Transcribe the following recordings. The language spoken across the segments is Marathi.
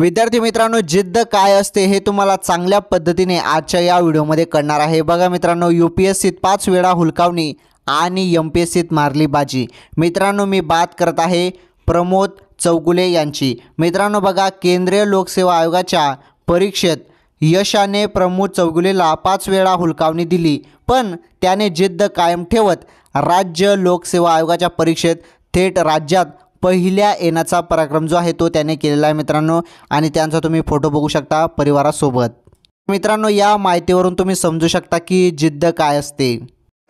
विद्यार्थी मित्रांनो जिद्द काय असते हे तुम्हाला चांगल्या पद्धतीने आजच्या या व्हिडिओमध्ये कळणार आहे बघा मित्रांनो यू पी एस सीत पाच वेळा हुलकावणी आणि एम पी एस सीत मारली बाजी मित्रांनो मी बात करत आहे प्रमोद चौगुले यांची मित्रांनो बघा केंद्रीय लोकसेवा आयोगाच्या परीक्षेत यशाने प्रमोद चौगुलेला पाच वेळा हुलकावणी दिली पण त्याने जिद्द कायम ठेवत राज्य लोकसेवा आयोगाच्या परीक्षेत थेट राज्यात पहिल्या येण्याचा पराक्रम जो आहे तो त्याने केलेला आहे मित्रांनो आणि त्यांचा तुम्ही फोटो बघू शकता परिवारासोबत मित्रांनो या माहितीवरून तुम्ही समजू शकता की जिद्द काय असते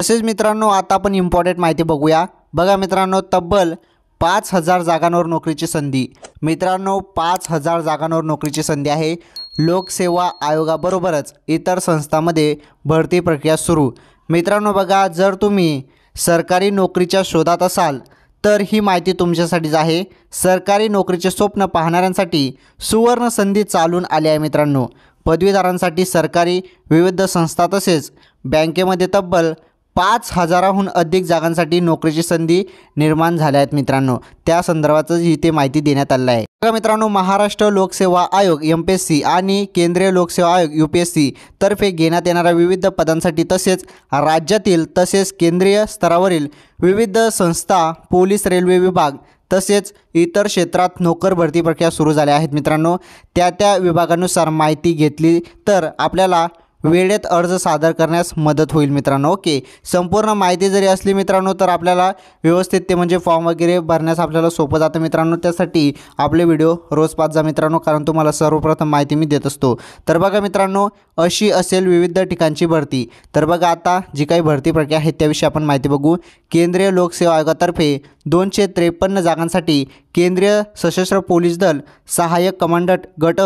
तसेच मित्रांनो आता आपण इम्पॉर्टंट माहिती बघूया बघा मित्रांनो तब्बल पाच हजार जागांवर नोकरीची संधी मित्रांनो पाच हजार जागांवर नोकरीची संधी आहे लोकसेवा आयोगाबरोबरच इतर संस्थांमध्ये भरती प्रक्रिया सुरू मित्रांनो बघा जर तुम्ही सरकारी नोकरीच्या शोधात असाल तर ही माहिती तुमच्यासाठीच आहे सरकारी नोकरीचे स्वप्न पाहणाऱ्यांसाठी सुवर्ण संधी चालून आली आहे मित्रांनो पदवीधारांसाठी सरकारी विविध संस्था तसेच बँकेमध्ये तब्बल पाच हजाराहून अधिक जागांसाठी नोकरीची संधी निर्माण झाल्या आहेत मित्रांनो त्या संदर्भातच इथे माहिती देण्यात आलं आहे बघा मित्रांनो महाराष्ट्र लोकसेवा आयोग एम पी एस सी आणि केंद्रीय लोकसेवा आयोग यू पी एस सी तर्फे घेण्यात येणाऱ्या विविध पदांसाठी तसेच राज्यातील तसेच केंद्रीय स्तरावरील विविध संस्था पोलीस रेल्वे विभाग तसेच इतर क्षेत्रात नोकर भरती प्रक्रिया सुरू झाल्या आहेत मित्रांनो त्या त्या विभागानुसार माहिती घेतली तर आपल्याला वेळेत अर्ज सादर करण्यास मदत होईल मित्रांनो ओके संपूर्ण माहिती जरी असली मित्रांनो तर आपल्याला व्यवस्थित ते म्हणजे फॉर्म वगैरे भरण्यास आपल्याला सोपं जातं मित्रांनो त्यासाठी आपले व्हिडिओ रोज पाच जा मित्रांनो कारण तुम्हाला सर्वप्रथम माहिती मी देत असतो तर बघा मित्रांनो अशी असेल विविध ठिकाणची भरती तर बघा आता जी काही भरती प्रक्रिया आहे त्याविषयी आपण माहिती बघू केंद्रीय लोकसेवा आयोगातर्फे दोनशे त्रेपन्न जागांसाठी केंद्रीय सशस्त्र पोलीस दल सहाय्यक कमांडंट गट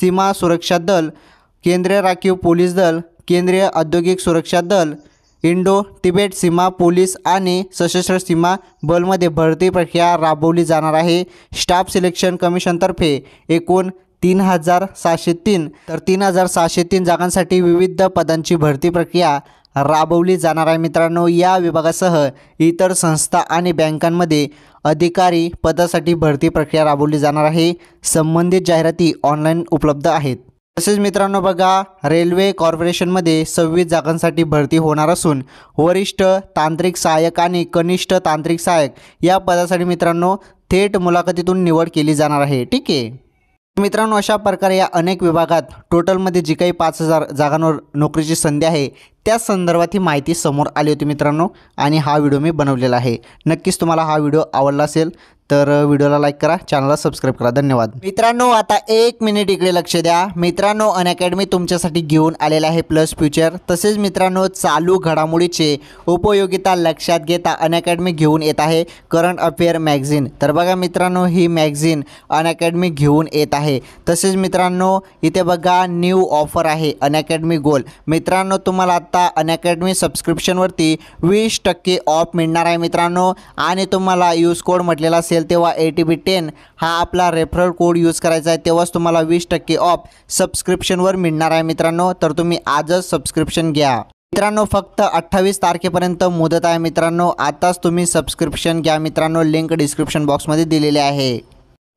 सीमा सुरक्षा दल केंद्रीय राखीव पोलीस दल केंद्रीय औद्योगिक सुरक्षा दल इंडो तिबेट सीमा पोलीस आणि सशस्त्र सीमा बलमध्ये भरती प्रक्रिया राबवली जाणार आहे स्टाफ सिलेक्शन कमिशनतर्फे एकूण तीन हजार सहाशे तीन तर तीन हजार सहाशे तीन जागांसाठी विविध पदांची भरती प्रक्रिया राबवली जाणार आहे मित्रांनो या विभागासह इतर संस्था आणि बँकांमध्ये अधिकारी पदासाठी भरती प्रक्रिया राबवली जाणार आहे संबंधित जाहिराती ऑनलाईन उपलब्ध आहेत तसेच मित्रांनो बघा रेल्वे कॉर्पोरेशनमध्ये सव्वीस जागांसाठी भरती होणार असून वरिष्ठ तांत्रिक सहाय्यक आणि कनिष्ठ तांत्रिक सहाय्यक या पदासाठी मित्रांनो थेट मुलाखतीतून निवड केली जाणार आहे ठीक आहे मित्रांनो अशा प्रकारे या अनेक विभागात टोटलमध्ये जी काही पाच हजार जागांवर नोकरीची संधी आहे त्या संदर्भात ही माहिती समोर आली होती मित्रांनो आणि हा व्हिडिओ मी बनवलेला आहे नक्कीच तुम्हाला हा व्हिडिओ आवडला असेल तर व्हिडिओला लाईक करा चॅनलला सबस्क्राईब करा धन्यवाद मित्रांनो आता एक मिनिट इकडे लक्ष द्या मित्रांनो अनअकॅडमी तुमच्यासाठी घेऊन आलेला आहे प्लस फ्युचर तसेच मित्रांनो चालू घडामोडीचे उपयोगिता लक्षात घेता अनअकॅडमी घेऊन येत आहे करंट अफेअर मॅगझिन तर बघा मित्रांनो ही मॅगझिन अनअकॅडमी घेऊन येत आहे तसेच मित्रांनो इथे बघा न्यू ऑफर आहे अनअकॅडमी गोल मित्रांनो तुम्हाला आत्ता अनअकॅडमी सबस्क्रिप्शनवरती वीस टक्के ऑफ मिळणार आहे मित्रांनो आणि तुम्हाला यूज कोड म्हटलेला असेल तेव्हा ए टी बी टेन हा आपला रेफरल कोड यूज करायचा आहे तेव्हाच तुम्हाला वीस टक्के ऑफ सबस्क्रिप्शनवर मिळणार आहे मित्रांनो तर तुम्ही आजच सबस्क्रिप्शन घ्या मित्रांनो फक्त अठ्ठावीस तारखेपर्यंत मुदत आहे मित्रांनो आताच तुम्ही सबस्क्रिप्शन घ्या मित्रांनो लिंक डिस्क्रिप्शन बॉक्समध्ये दिलेली आहे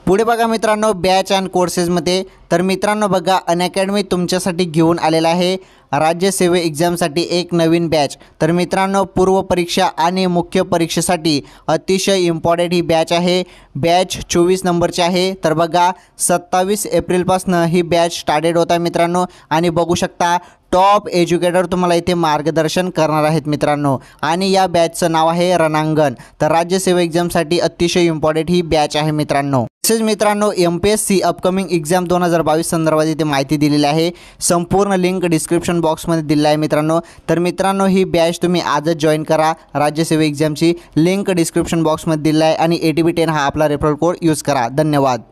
पुढे बघा मित्रांनो बॅच अँड कोर्सेसमध्ये तर मित्रांनो बघा अनअकॅडमी तुमच्यासाठी घेऊन आलेला आहे राज्यसेवे एक्झामसाठी एक नवीन बॅच तर मित्रांनो पूर्व परीक्षा आणि मुख्य परीक्षेसाठी अतिशय इम्पॉर्टंट ही बॅच आहे बॅच चोवीस नंबरची आहे तर बघा सत्तावीस एप्रिलपासनं ही बॅच स्टार्टेड होता मित्रांनो आणि बघू शकता टॉप एज्युकेटर तुम्हाला इथे मार्गदर्शन करणार आहेत मित्रांनो आणि या बॅचचं नाव आहे रणांगण तर राज्यसेवा एक्झामसाठी अतिशय इम्पॉर्टंट ही बॅच आहे मित्रांनो तसेच मित्रांनो M P S C upcoming exam दोन हजार बावीस संदर्भात इथे माहिती दिलेली आहे संपूर्ण लिंक डिस्क्रिप्शन बॉक्समध्ये दिलेला आहे मित्रांनो तर मित्रांनो ही बॅच तुम्ही आजच जॉईन करा राज्यसेवा एक्झामची लिंक डिस्क्रिप्शन बॉक्समध्ये दिलेला आहे आणि ए टी बी टेन हा आपला रेफरल कोड यूज करा धन्यवाद